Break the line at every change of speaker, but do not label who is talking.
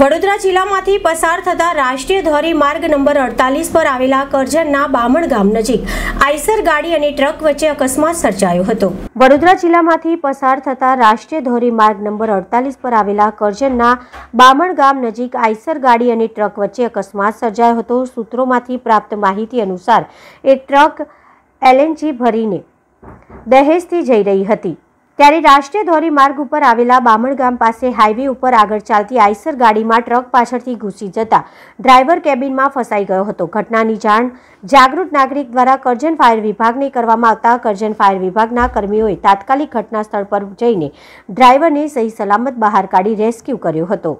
વડોદરા જિલ્લામાંથી પસાર થતા રાષ્ટ્રીય ધોરીમાર્ગ નંબર અડતાલીસ પર આવેલા કરજણના બામણ ગામ નજીક આઈસર ગાડી અને ટ્રક વચ્ચે અકસ્માત સર્જાયો હતો વડોદરા જિલ્લામાંથી પસાર થતા રાષ્ટ્રીય ધોરીમાર્ગ નંબર અડતાલીસ પર આવેલા કરજણના બામણ ગામ નજીક આઈસર ગાડી અને ટ્રક વચ્ચે અકસ્માત સર્જાયો હતો સૂત્રોમાંથી પ્રાપ્ત માહિતી અનુસાર એ ટ્રક એલએનજી ભરીને દહેજથી જઈ રહી હતી ત્યારે રાષ્ટ્રીય ધોરીમાર્ગ ઉપર આવેલા બામણ ગામ પાસે હાઇવે ઉપર આગળ ચાલતી આઈસર ગાડીમાં ટ્રક પાછળથી ઘૂસી જતા ડ્રાઈવર કેબિનમાં ફસાઈ ગયો હતો ઘટનાની જાણ જાગૃત નાગરિક દ્વારા કરજણ ફાયર વિભાગને કરવામાં આવતા કરજણ ફાયર વિભાગના કર્મીઓએ તાત્કાલિક ઘટના સ્થળ પર જઈને ડ્રાઈવરને સહી સલામત બહાર કાઢી રેસ્ક્યુ કર્યો હતો